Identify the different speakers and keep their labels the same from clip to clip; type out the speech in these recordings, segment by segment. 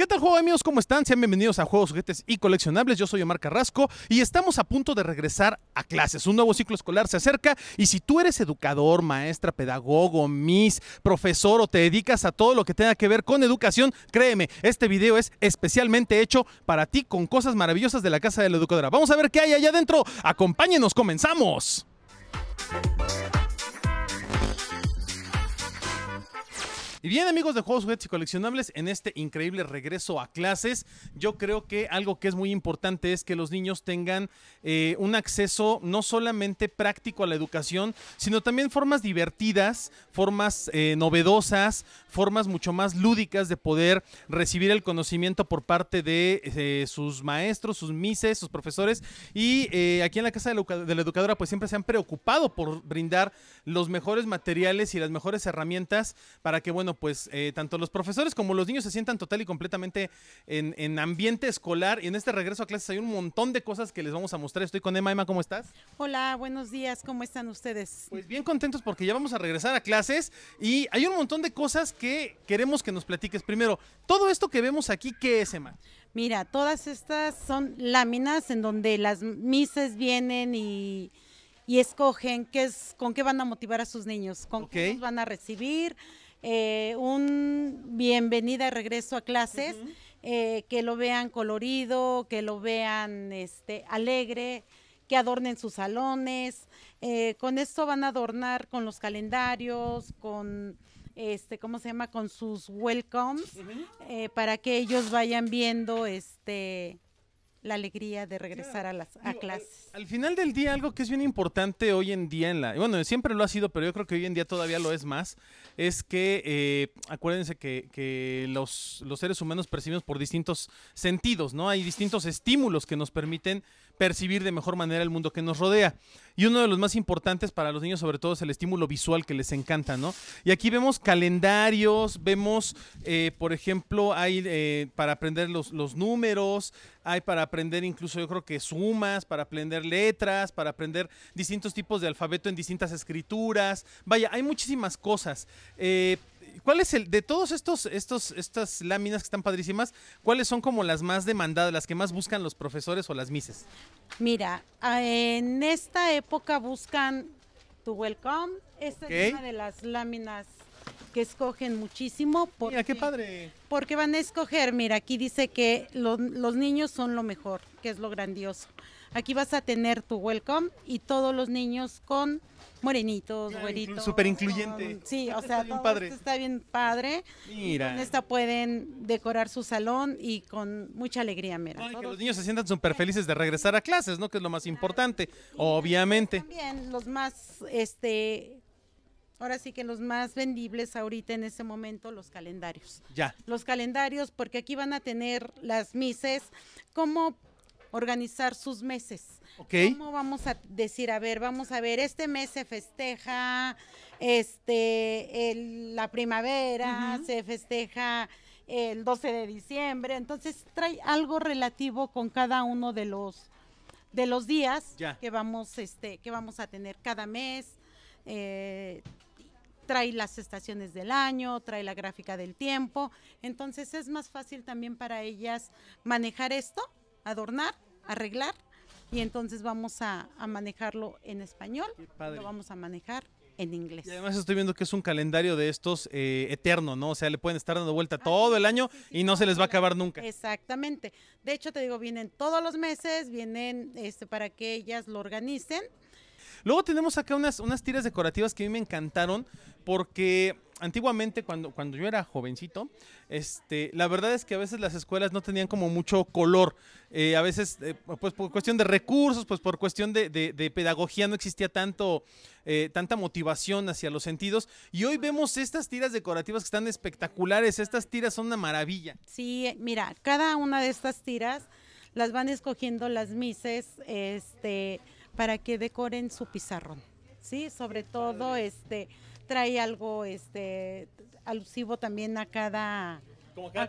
Speaker 1: ¿Qué tal, juego amigos? ¿Cómo están? Sean bienvenidos a Juegos, Juguetes y Coleccionables. Yo soy Omar Carrasco y estamos a punto de regresar a clases. Un nuevo ciclo escolar se acerca y si tú eres educador, maestra, pedagogo, miss, profesor o te dedicas a todo lo que tenga que ver con educación, créeme, este video es especialmente hecho para ti con cosas maravillosas de la Casa de la Educadora. Vamos a ver qué hay allá adentro. Acompáñenos, comenzamos. Y bien, amigos de juegos, juguetes y coleccionables, en este increíble regreso a clases, yo creo que algo que es muy importante es que los niños tengan eh, un acceso no solamente práctico a la educación, sino también formas divertidas, formas eh, novedosas, formas mucho más lúdicas de poder recibir el conocimiento por parte de eh, sus maestros, sus mises, sus profesores. Y aquí en la casa de la educadora, pues siempre se han preocupado por brindar los mejores materiales y las mejores herramientas para que, bueno, pues eh, tanto los profesores como los niños se sientan total y completamente en, ambiente escolar. Y en este regreso a clases hay un montón de cosas que les vamos a mostrar. Estoy con Emma. Emma, ¿cómo estás? Hola, buenos días. ¿Cómo están ustedes? Pues bien contentos porque ya vamos a regresar a clases y hay un montón de cosas que queremos que nos platiques. Primero, todo esto que vemos aquí, ¿qué es, Emma?
Speaker 2: Mira, todas estas son láminas en donde las mises vienen y escogen qué es, con qué van a motivar a sus niños, con qué van a recibir, eh, un bienvenida regreso a clases, eh, que lo vean colorido, que lo vean este, alegre, que adornen sus salones. Eh, con esto van a adornar con los calendarios, con este, ¿cómo se llama? Con sus welcomes, para que ellos vayan viendo este la alegría de regresar a las clases.
Speaker 1: Al, final del día, algo que es bien importante hoy en día en la, bueno, siempre lo ha sido, pero yo creo que hoy en día todavía lo es más, es que eh, acuérdense que, los, los, seres humanos percibimos por distintos sentidos, ¿no? Hay distintos estímulos que nos permiten percibir de mejor manera el mundo que nos rodea. Y uno de los más importantes para los niños, sobre todo, es el estímulo visual que les encanta, ¿no? Y aquí vemos calendarios, vemos, eh, por ejemplo, hay eh, para aprender los, números, hay para aprender incluso, yo creo que sumas, para aprender letras, para aprender distintos tipos de alfabeto en distintas escrituras. Vaya, hay muchísimas cosas. Eh, ¿Cuál es el de todos estos, estos, estas láminas que están padrísimas? ¿Cuáles son como las más demandadas, las que más buscan los profesores o las mises?
Speaker 2: Mira, ah, en esta época buscan tu welcome. Esta es una de las láminas que escogen muchísimo. Porque, mira, qué padre. Porque van a escoger, mira, aquí dice que los niños son lo mejor, que es lo grandioso. Aquí vas a tener tu welcome y todos los niños con morenitos, güeritos.
Speaker 1: Súper incluyente.
Speaker 2: sí, o sea, está bien padre. está bien padre. Mira. Con esta pueden decorar su salón y con mucha alegría, mira. que los
Speaker 1: niños se sientan súper felices de regresar a clases, ¿no? Que es lo más importante, pues, obviamente.
Speaker 2: También los más, este, ahora sí que los más vendibles ahorita en ese momento, los calendarios. Ya. Los calendarios, porque aquí van a tener las mises como organizar sus meses. ¿Cómo vamos a decir, a ver, vamos a ver, este mes se festeja este la primavera, se festeja el 12 de diciembre, entonces trae algo relativo con cada uno de los de los días que vamos este que vamos a tener cada mes. Eh, trae las estaciones del año, trae la gráfica del tiempo, entonces es más fácil también para ellas manejar esto adornar, arreglar y entonces vamos a, manejarlo en español, lo vamos a manejar en inglés. Y además estoy
Speaker 1: viendo que es un calendario de estos eh, eterno, ¿no? O sea, le pueden estar dando vuelta todo el año y no se les va a acabar nunca.
Speaker 2: Exactamente. De hecho, te digo, vienen todos los meses, vienen este, para que ellas lo organicen
Speaker 1: Luego tenemos acá unas, unas tiras decorativas que a mí me encantaron porque antiguamente cuando, cuando yo era jovencito, este, la verdad es que a veces las escuelas no tenían como mucho color. Eh, a veces, eh, pues por cuestión de recursos, pues por cuestión de, pedagogía no existía tanto, eh, tanta motivación hacia los sentidos. Y hoy vemos estas tiras decorativas que están espectaculares. Estas tiras son una maravilla.
Speaker 2: Sí, mira, cada una de estas tiras las van escogiendo las mises, este para que decoren su pizarrón. Sí, sobre todo este trae algo este alusivo también a cada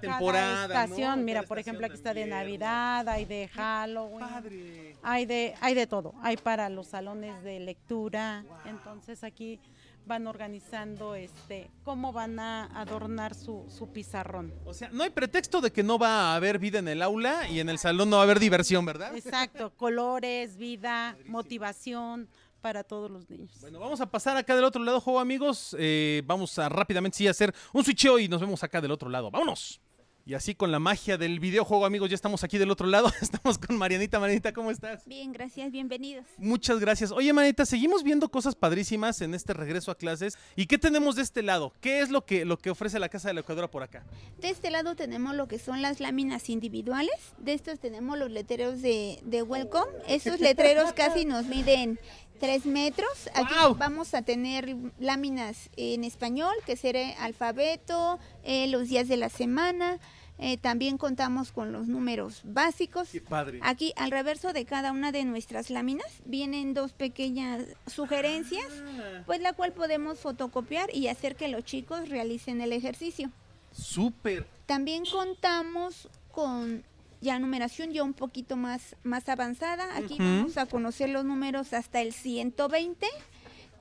Speaker 2: temporada. estación, mira, por ejemplo, aquí está de Navidad, hay de Halloween. Hay de hay de todo, hay para los salones de lectura. Entonces aquí van organizando este cómo van a adornar su, pizarrón. O sea, no
Speaker 1: hay pretexto de que no va a haber vida en el aula y en el salón no va a haber diversión, ¿verdad?
Speaker 2: Exacto, colores, vida, motivación para todos los niños. Bueno,
Speaker 1: vamos a pasar acá del otro lado, juego amigos. Eh, vamos a rápidamente sí hacer un switcheo y nos vemos acá del otro lado. ¡Vámonos! Y así con la magia del videojuego, amigos, ya estamos aquí del otro lado. Estamos con Marianita. Marianita, ¿cómo estás?
Speaker 3: Bien, gracias, bienvenidos.
Speaker 1: Muchas gracias. Oye, Marianita, seguimos viendo cosas padrísimas en este regreso a clases. ¿Y qué tenemos de este lado? ¿Qué es lo que, lo que ofrece la Casa de la Educadora por acá?
Speaker 3: De este lado tenemos lo que son las láminas individuales. De estos tenemos los letreros de, Welcome. Esos letreros casi nos miden tres metros. Aquí vamos a tener láminas en español, que será alfabeto, eh, los días de la semana. Eh, también contamos con los números básicos. padre. Aquí al reverso de cada una de nuestras láminas vienen dos pequeñas sugerencias, ah. pues la cual podemos fotocopiar y hacer que los chicos realicen el ejercicio.
Speaker 1: Súper.
Speaker 3: También contamos con ya numeración ya un poquito más, más avanzada. Aquí vamos a conocer los números hasta el 120.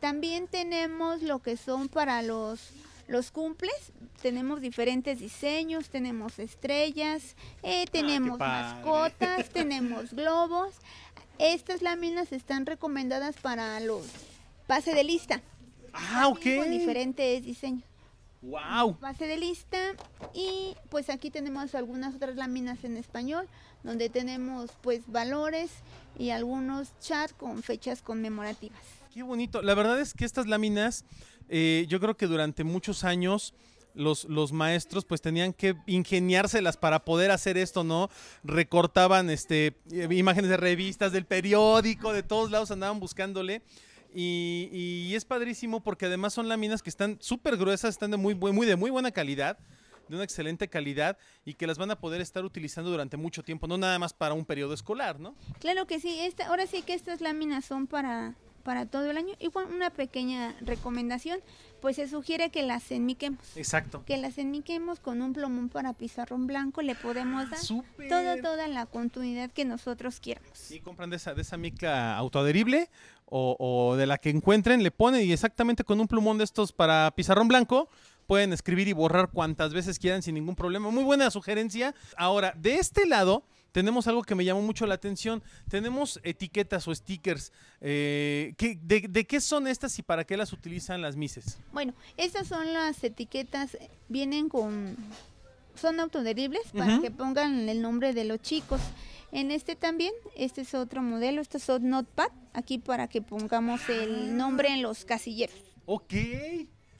Speaker 3: También tenemos lo que son para los los cumples. Tenemos diferentes diseños, tenemos estrellas, eh, ah, tenemos mascotas, tenemos globos. Estas láminas están recomendadas para los pase de lista. Ah, ok. Con diferentes diseños. Wow. Pase de lista y pues aquí tenemos algunas otras láminas en español donde tenemos pues valores y algunos chats con fechas conmemorativas.
Speaker 1: Qué bonito. La verdad es que estas láminas, eh, yo creo que durante muchos años... Los, los, maestros pues tenían que ingeniárselas para poder hacer esto, ¿no? Recortaban este, eh, imágenes de revistas, del periódico, de todos lados andaban buscándole. Y, es padrísimo porque además son láminas que están súper gruesas, están de muy, muy, de muy buena calidad, de una excelente calidad y que las van a poder estar utilizando durante mucho tiempo, no nada más para un periodo escolar, ¿no?
Speaker 3: Claro que sí, ahora sí que estas láminas son para para todo el año. Y bueno, una pequeña recomendación, pues se sugiere que las enmiquemos. Exacto. Que las enmiquemos con un plumón para pizarrón blanco, le podemos dar toda la continuidad que nosotros quieramos.
Speaker 1: Y compran de esa, de esa mica autoadherible o, o de la que encuentren, le ponen y exactamente con un plumón de estos para pizarrón blanco, pueden escribir y borrar cuantas veces quieran sin ningún problema. Muy buena sugerencia. Ahora, de este lado tenemos algo que me llamó mucho la atención. Tenemos etiquetas o stickers. Eh, de, qué son estas y para qué las utilizan las mises?
Speaker 3: Bueno, estas son las etiquetas, vienen con... Son autoderibles para que pongan el nombre de los chicos. En este también, este es otro modelo, estos son Notepad, aquí para que pongamos el ah. nombre en los casilleros.
Speaker 1: Ok.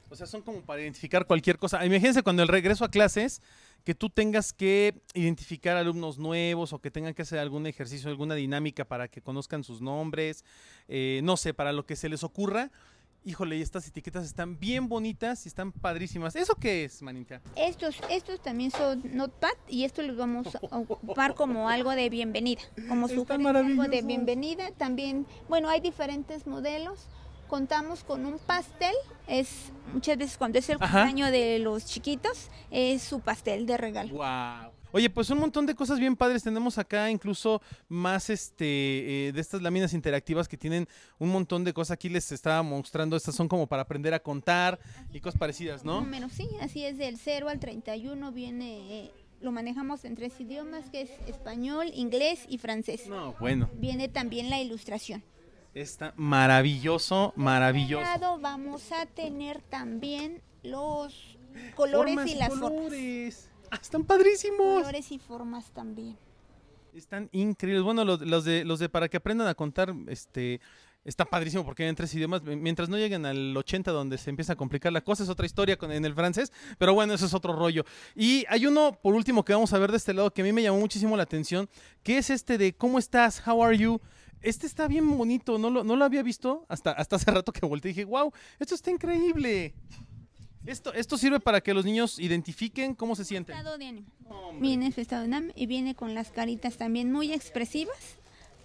Speaker 1: O sea, son como para identificar cualquier cosa. Imagínense cuando el regreso a clases, que tú tengas que identificar alumnos nuevos o que tengan que hacer algún ejercicio, alguna dinámica para que conozcan sus nombres, eh, no sé, para lo que se les ocurra. Híjole, y estas etiquetas están bien bonitas y están padrísimas. ¿Eso qué es, manita?
Speaker 3: Estos, estos también son notepad y esto los vamos a ocupar como algo de bienvenida, como su algo de bienvenida. También, bueno, hay diferentes modelos contamos con un pastel, es muchas veces cuando es el cumpleaños de los chiquitos, es su pastel de regalo.
Speaker 1: Oye, pues un montón de cosas bien padres tenemos acá, incluso más este eh, de estas láminas interactivas que tienen un montón de cosas. Aquí les estaba mostrando, estas son como para aprender a contar y cosas parecidas, ¿no? Menos
Speaker 3: sí, así es, del 0 al 31 viene eh, lo manejamos en tres idiomas, que es español, inglés y francés. No, bueno. Viene también la ilustración
Speaker 1: está maravilloso, maravilloso.
Speaker 3: lado vamos a tener también los colores y las Formas. Ah, están padrísimos. Colores y formas también.
Speaker 1: Están increíbles. Bueno, los, de los de para que aprendan a contar, este está padrísimo porque hay en tres idiomas. Mientras no lleguen al 80 donde se empieza a complicar la cosa, es otra historia con, en el francés, pero bueno, eso es otro rollo. Y hay uno, por último, que vamos a ver de este lado que a mí me llamó muchísimo la atención, que es este de ¿Cómo estás? ¿How are you? este está bien bonito, no lo, no lo había visto hasta, hasta hace rato que volteé y dije, wow, esto está increíble. Esto, esto sirve para que los niños identifiquen cómo se sienten.
Speaker 3: Estado de ánimo. Viene estado de ánimo y viene con las caritas también muy expresivas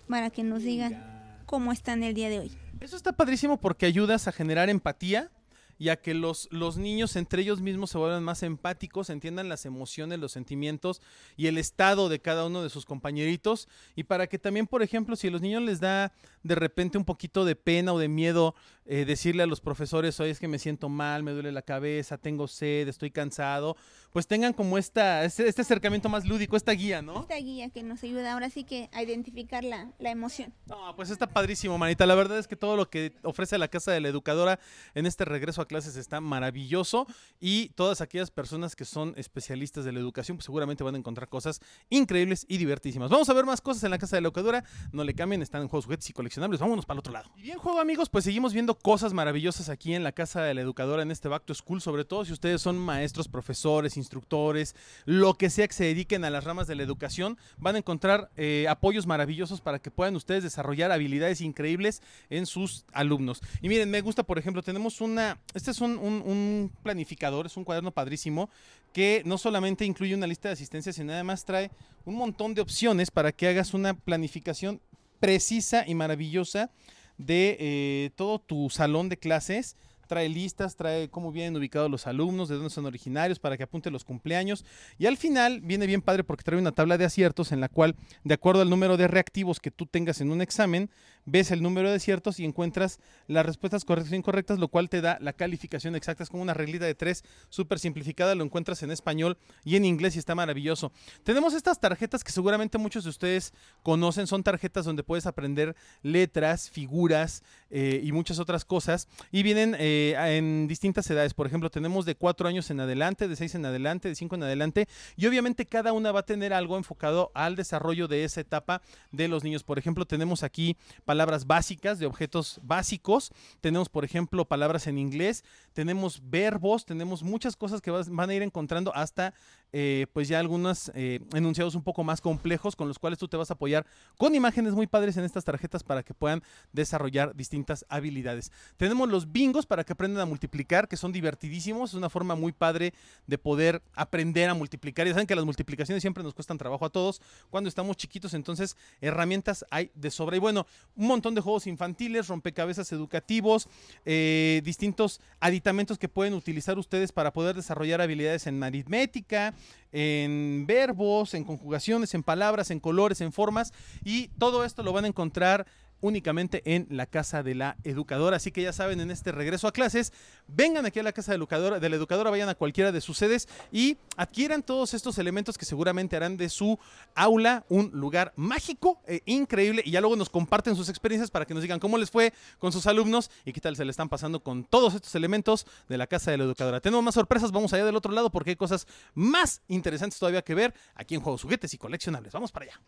Speaker 3: para que nos digan cómo están el día de hoy.
Speaker 1: Eso está padrísimo porque ayudas a generar empatía y a que los, los niños entre ellos mismos se vuelvan más empáticos, entiendan las emociones, los sentimientos y el estado de cada uno de sus compañeritos. Y para que también, por ejemplo, si a los niños les da de repente un poquito de pena o de miedo eh, decirle a los profesores, oye, es que me siento mal, me duele la cabeza, tengo sed, estoy cansado, pues tengan como esta, este, este, acercamiento más lúdico, esta guía, ¿no? Esta
Speaker 3: guía que nos ayuda ahora sí que a identificar la, la emoción.
Speaker 1: No, pues está padrísimo, manita. La verdad es que todo lo que ofrece la Casa de la Educadora en este regreso a clases está maravilloso y todas aquellas personas que son especialistas de la educación, pues seguramente van a encontrar cosas increíbles y divertísimas. Vamos a ver más cosas en la Casa de la Educadora, no le cambien, están en juegos, juguetes y coleccionables, vámonos para el otro lado. Y bien, juego amigos, pues seguimos viendo cosas maravillosas aquí en la Casa de la Educadora, en este Back to School, sobre todo si ustedes son maestros, profesores, instructores, lo que sea que se dediquen a las ramas de la educación, van a encontrar eh, apoyos maravillosos para que puedan ustedes desarrollar habilidades increíbles en sus alumnos. Y miren, me gusta, por ejemplo, tenemos una, este es un, un planificador, es un cuaderno padrísimo que no solamente incluye una lista de asistencias, sino además trae un montón de opciones para que hagas una planificación precisa y maravillosa de eh, todo tu salón de clases. Trae listas, trae cómo vienen ubicados los alumnos, de dónde son originarios, para que apunte los cumpleaños. Y al final viene bien padre porque trae una tabla de aciertos en la cual, de acuerdo al número de reactivos que tú tengas en un examen, ves el número de ciertos y encuentras las respuestas correctas e incorrectas, lo cual te da la calificación exacta. Es como una reglita de tres súper simplificada, lo encuentras en español y en inglés y está maravilloso. Tenemos estas tarjetas que seguramente muchos de ustedes conocen, son tarjetas donde puedes aprender letras, figuras eh, y muchas otras cosas. Y vienen eh, en distintas edades, por ejemplo, tenemos de cuatro años en adelante, de seis en adelante, de cinco en adelante y obviamente cada una va a tener algo enfocado al desarrollo de esa etapa de los niños. Por ejemplo, tenemos aquí palabras básicas, de objetos básicos. Tenemos, por ejemplo, palabras en inglés, tenemos verbos, tenemos muchas cosas que van a ir encontrando hasta eh, pues ya algunos eh, enunciados un poco más complejos con los cuales tú te vas a apoyar con imágenes muy padres en estas tarjetas para que puedan desarrollar distintas habilidades. Tenemos los bingos para que aprendan a multiplicar, que son divertidísimos, es una forma muy padre de poder aprender a multiplicar. Ya saben que las multiplicaciones siempre nos cuestan trabajo a todos cuando estamos chiquitos, entonces herramientas hay de sobra. Y bueno, un montón de juegos infantiles, rompecabezas educativos, eh, distintos aditamentos que pueden utilizar ustedes para poder desarrollar habilidades en aritmética, en verbos, en conjugaciones, en palabras, en colores, en formas. Y todo esto lo van a encontrar únicamente en la Casa de la Educadora. Así que ya saben, en este regreso a clases, vengan aquí a la Casa de, Educadora, de la Educadora, vayan a cualquiera de sus sedes y adquieran todos estos elementos que seguramente harán de su aula un lugar mágico e increíble. Y ya luego nos comparten sus experiencias para que nos digan cómo les fue con sus alumnos y qué tal se le están pasando con todos estos elementos de la Casa de la Educadora. Tenemos más sorpresas, vamos allá del otro lado porque hay cosas más interesantes todavía que ver aquí en Juegos Juguetes y Coleccionables. Vamos para allá.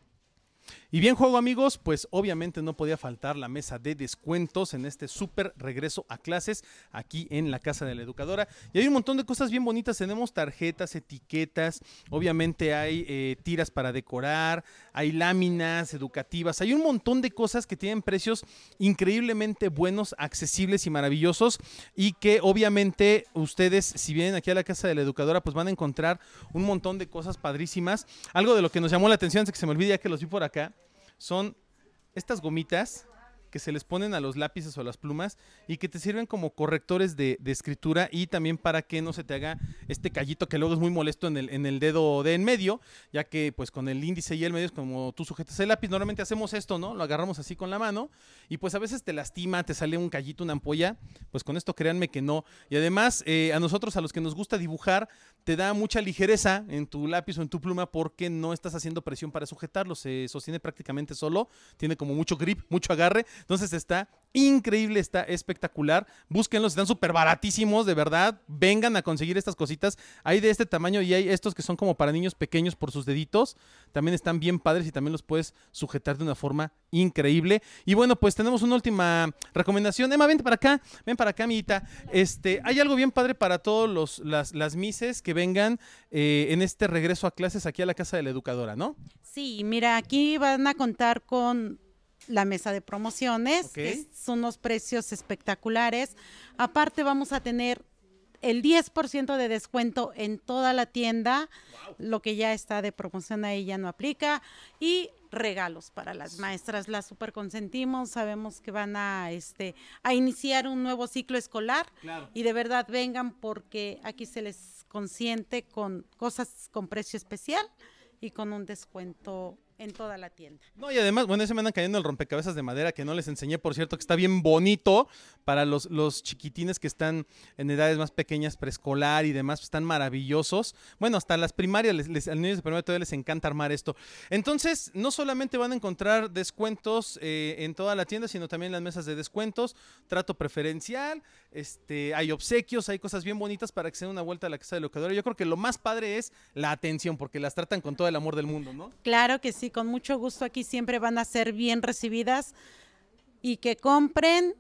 Speaker 1: Y bien, juego amigos, pues obviamente no podía faltar la mesa de descuentos en este súper regreso a clases aquí en la casa de la educadora. Y hay un montón de cosas bien bonitas, tenemos tarjetas, etiquetas, obviamente hay eh, tiras para decorar, hay láminas educativas, hay un montón de cosas que tienen precios increíblemente buenos, accesibles y maravillosos y que obviamente ustedes si vienen aquí a la casa de la educadora pues van a encontrar un montón de cosas padrísimas. Algo de lo que nos llamó la atención es que se me olvida que los vi por acá son estas gomitas que se les ponen a los lápices o a las plumas y que te sirven como correctores de, escritura y también para que no se te haga este callito que luego es muy molesto en el, en el dedo de en medio, ya que pues con el índice y el medio es como tú sujetas el lápiz, normalmente hacemos esto, ¿no? Lo agarramos así con la mano y pues a veces te lastima, te sale un callito, una ampolla, pues con esto créanme que no. Y además eh, a nosotros, a los que nos gusta dibujar, te da mucha ligereza en tu lápiz o en tu pluma porque no estás haciendo presión para sujetarlo, se sostiene prácticamente solo, tiene como mucho grip, mucho agarre entonces está increíble, está espectacular. Búsquenlos, están súper baratísimos, de verdad. Vengan a conseguir estas cositas. Hay de este tamaño y hay estos que son como para niños pequeños por sus deditos. También están bien padres y también los puedes sujetar de una forma increíble. Y bueno, pues tenemos una última recomendación. Emma, vente para acá, ven para acá, amiguita. Este, hay algo bien padre para todos los las, las mises que vengan eh, en este regreso a clases aquí a la casa de la educadora, ¿no?
Speaker 2: Sí, mira, aquí van a contar con la mesa de promociones. son unos precios espectaculares. Aparte vamos a tener el 10% de descuento en toda la tienda. Lo que ya está de promoción ahí ya no aplica. Y regalos para las maestras. Las super consentimos, sabemos que van a, este, a iniciar un nuevo ciclo escolar y de verdad vengan porque aquí se les consiente con cosas con precio especial y con un descuento en toda la tienda.
Speaker 1: No, y además, bueno, se me andan cayendo el rompecabezas de madera que no les enseñé, por cierto, que está bien bonito para los, los chiquitines que están en edades más pequeñas, preescolar y demás, están maravillosos. Bueno, hasta las primarias, les, a los niños de primaria todavía les encanta armar esto. Entonces, no solamente van a encontrar descuentos eh, en toda la tienda, sino también las mesas de descuentos, trato preferencial, este, hay obsequios, hay cosas bien bonitas para que se den una vuelta a la casa de locadora. Yo creo que lo más padre es la atención, porque las tratan con todo el amor del mundo, ¿no?
Speaker 2: Claro que sí y con mucho gusto aquí siempre van a ser bien recibidas y que compren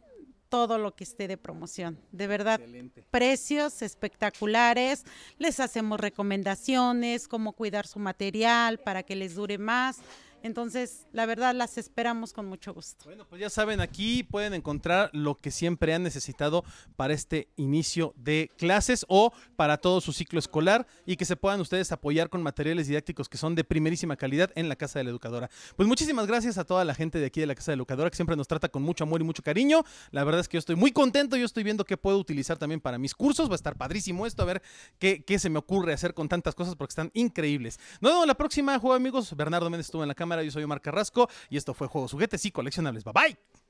Speaker 2: todo lo que esté de promoción. De verdad, precios espectaculares. Les hacemos recomendaciones, cómo cuidar su material para que les dure más. Entonces, la verdad, las esperamos con mucho gusto. Bueno,
Speaker 1: pues ya saben, aquí pueden encontrar lo que siempre han necesitado para este inicio de clases o para todo su ciclo escolar y que se puedan ustedes apoyar con materiales didácticos que son de primerísima calidad en la Casa de la Educadora. Pues muchísimas gracias a toda la gente de aquí de la Casa de la Educadora que siempre nos trata con mucho amor y mucho cariño. La verdad es que yo estoy muy contento, yo estoy viendo qué puedo utilizar también para mis cursos. Va a estar padrísimo esto, a ver qué, qué se me ocurre hacer con tantas cosas porque están increíbles. Nos vemos la próxima, juego amigos. Bernardo Méndez estuvo en la cámara. Yo soy Omar Carrasco y esto fue Juegos Juguetes y Coleccionables. Bye bye.